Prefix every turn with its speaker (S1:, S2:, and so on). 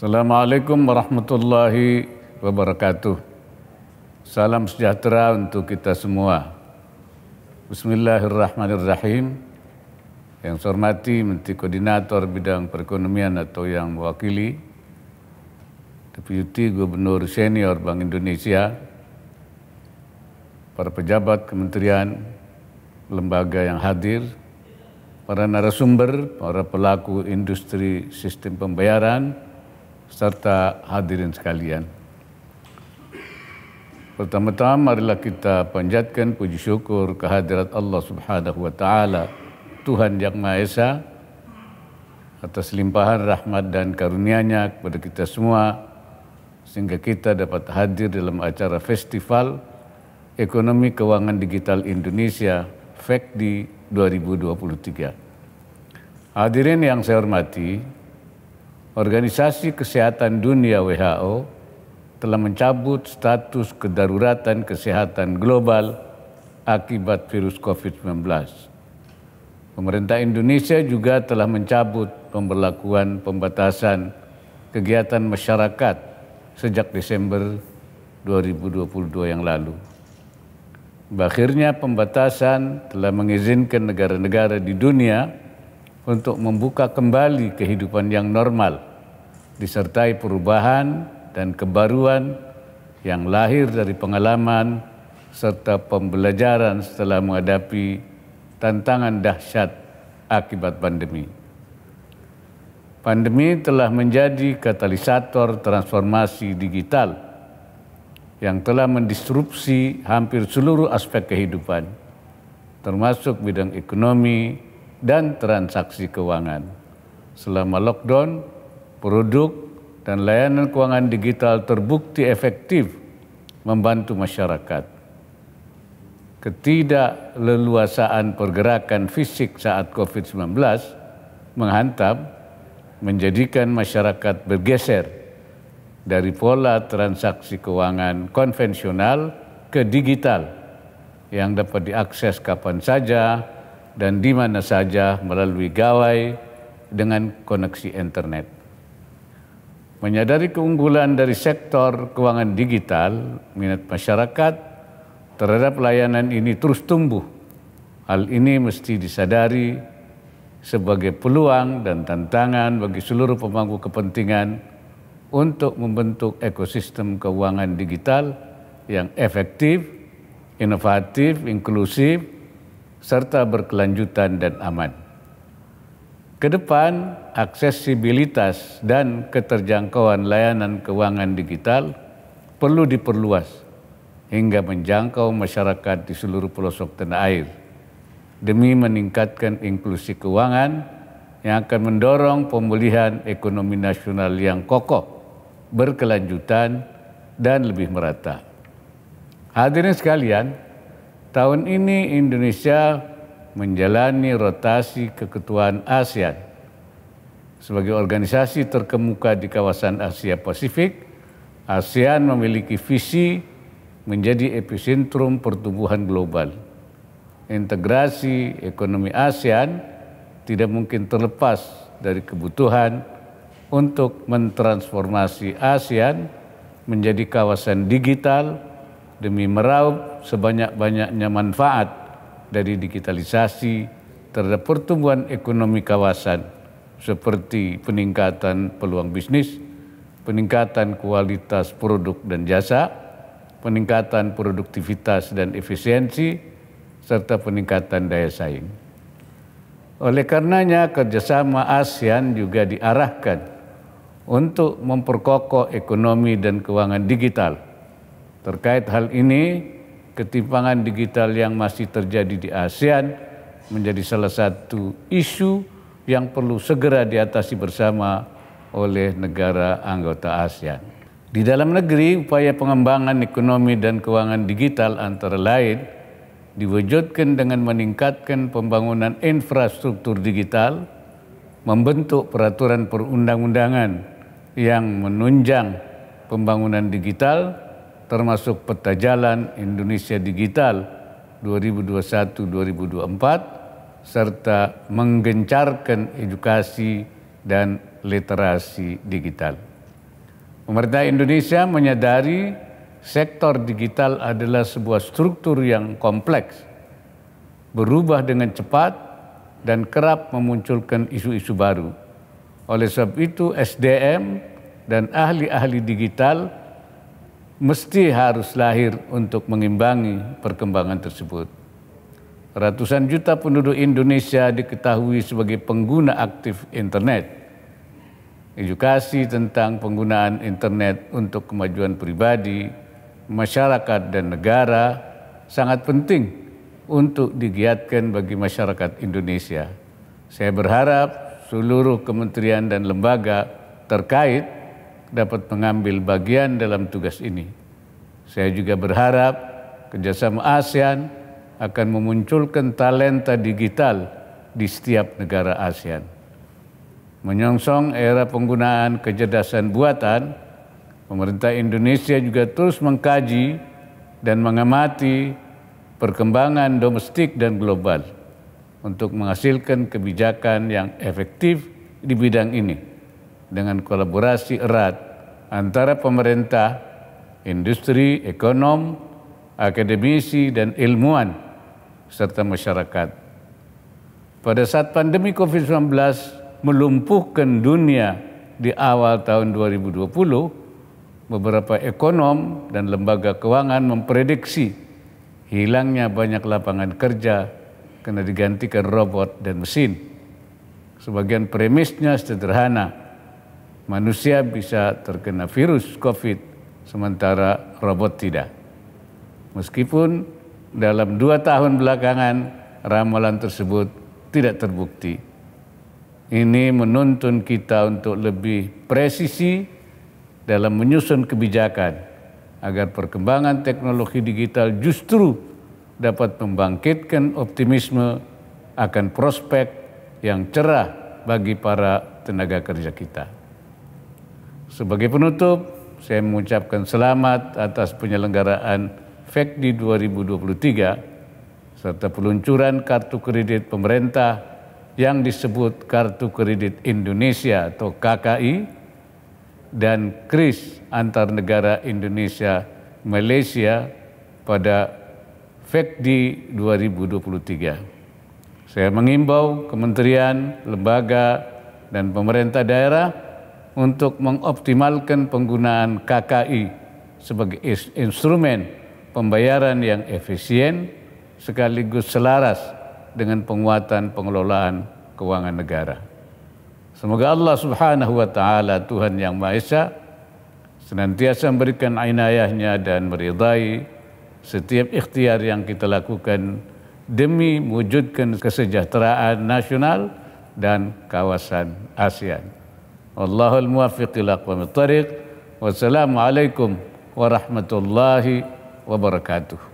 S1: Assalamualaikum warahmatullahi wabarakatuh. Salam sejahtera untuk kita semua. Bismillahirrahmanirrahim. Yang saya hormati Menteri Koordinator Bidang Perekonomian atau yang mewakili, Deputi Gubernur Senior Bank Indonesia, para pejabat kementerian, lembaga yang hadir, para narasumber, para pelaku industri sistem pembayaran, serta hadirin sekalian. Pertama-tama marilah kita panjatkan puji syukur kehadirat Allah Subhanahu wa taala, Tuhan yang Maha Esa atas limpahan rahmat dan karunia-Nya kepada kita semua sehingga kita dapat hadir dalam acara Festival Ekonomi Keuangan Digital Indonesia FEKDI 2023. Hadirin yang saya hormati, Organisasi Kesehatan Dunia WHO telah mencabut status kedaruratan kesehatan global akibat virus COVID-19. Pemerintah Indonesia juga telah mencabut pemberlakuan pembatasan kegiatan masyarakat sejak Desember 2022 yang lalu. Akhirnya pembatasan telah mengizinkan negara-negara di dunia untuk membuka kembali kehidupan yang normal, disertai perubahan dan kebaruan yang lahir dari pengalaman serta pembelajaran setelah menghadapi tantangan dahsyat akibat pandemi. Pandemi telah menjadi katalisator transformasi digital yang telah mendisrupsi hampir seluruh aspek kehidupan, termasuk bidang ekonomi, dan transaksi keuangan. Selama lockdown, produk dan layanan keuangan digital terbukti efektif membantu masyarakat. Ketidakleluasaan pergerakan fisik saat COVID-19 menghantam menjadikan masyarakat bergeser dari pola transaksi keuangan konvensional ke digital yang dapat diakses kapan saja, dan di mana saja melalui gawai dengan koneksi internet. Menyadari keunggulan dari sektor keuangan digital, minat masyarakat terhadap layanan ini terus tumbuh. Hal ini mesti disadari sebagai peluang dan tantangan bagi seluruh pemangku kepentingan untuk membentuk ekosistem keuangan digital yang efektif, inovatif, inklusif, serta berkelanjutan dan aman. Kedepan, aksesibilitas dan keterjangkauan layanan keuangan digital perlu diperluas hingga menjangkau masyarakat di seluruh pelosok tanah air demi meningkatkan inklusi keuangan yang akan mendorong pemulihan ekonomi nasional yang kokoh, berkelanjutan, dan lebih merata. Hadirin sekalian, Tahun ini Indonesia menjalani rotasi keketuaan ASEAN sebagai organisasi terkemuka di kawasan Asia Pasifik. ASEAN memiliki visi menjadi epicentrum pertumbuhan global. Integrasi ekonomi ASEAN tidak mungkin terlepas dari kebutuhan untuk mentransformasi ASEAN menjadi kawasan digital demi meraup sebanyak-banyaknya manfaat dari digitalisasi terhadap pertumbuhan ekonomi kawasan seperti peningkatan peluang bisnis, peningkatan kualitas produk dan jasa, peningkatan produktivitas dan efisiensi, serta peningkatan daya saing. Oleh karenanya kerjasama ASEAN juga diarahkan untuk memperkokoh ekonomi dan keuangan digital – Terkait hal ini, ketimpangan digital yang masih terjadi di ASEAN menjadi salah satu isu yang perlu segera diatasi bersama oleh negara anggota ASEAN. Di dalam negeri, upaya pengembangan ekonomi dan keuangan digital antara lain diwujudkan dengan meningkatkan pembangunan infrastruktur digital, membentuk peraturan perundang-undangan yang menunjang pembangunan digital, termasuk peta jalan Indonesia Digital 2021-2024 serta menggencarkan edukasi dan literasi digital. Pemerintah Indonesia menyadari sektor digital adalah sebuah struktur yang kompleks, berubah dengan cepat, dan kerap memunculkan isu-isu baru. Oleh sebab itu, SDM dan ahli-ahli digital mesti harus lahir untuk mengimbangi perkembangan tersebut. Ratusan juta penduduk Indonesia diketahui sebagai pengguna aktif internet. Edukasi tentang penggunaan internet untuk kemajuan pribadi, masyarakat, dan negara sangat penting untuk digiatkan bagi masyarakat Indonesia. Saya berharap seluruh kementerian dan lembaga terkait dapat mengambil bagian dalam tugas ini. Saya juga berharap kerjasama ASEAN akan memunculkan talenta digital di setiap negara ASEAN. Menyongsong era penggunaan kecerdasan buatan, pemerintah Indonesia juga terus mengkaji dan mengamati perkembangan domestik dan global untuk menghasilkan kebijakan yang efektif di bidang ini dengan kolaborasi erat antara pemerintah, industri, ekonom, akademisi, dan ilmuwan, serta masyarakat. Pada saat pandemi COVID-19 melumpuhkan dunia di awal tahun 2020, beberapa ekonom dan lembaga keuangan memprediksi hilangnya banyak lapangan kerja karena digantikan robot dan mesin. Sebagian premisnya sederhana – manusia bisa terkena virus COVID, sementara robot tidak. Meskipun dalam dua tahun belakangan ramalan tersebut tidak terbukti. Ini menuntun kita untuk lebih presisi dalam menyusun kebijakan agar perkembangan teknologi digital justru dapat membangkitkan optimisme akan prospek yang cerah bagi para tenaga kerja kita. Sebagai penutup, saya mengucapkan selamat atas penyelenggaraan e di 2023 serta peluncuran kartu kredit pemerintah yang disebut Kartu Kredit Indonesia atau KKI dan KRIS antar negara Indonesia Malaysia pada e di 2023. Saya mengimbau kementerian, lembaga, dan pemerintah daerah untuk mengoptimalkan penggunaan KKI sebagai instrumen pembayaran yang efisien sekaligus selaras dengan penguatan pengelolaan keuangan negara. Semoga Allah Subhanahu wa taala Tuhan yang Maha Esa senantiasa memberikan inayahnya dan meridai setiap ikhtiar yang kita lakukan demi mewujudkan kesejahteraan nasional dan kawasan ASEAN. والله الموفق إلى أقوام الطريق والسلام عليكم ورحمة الله وبركاته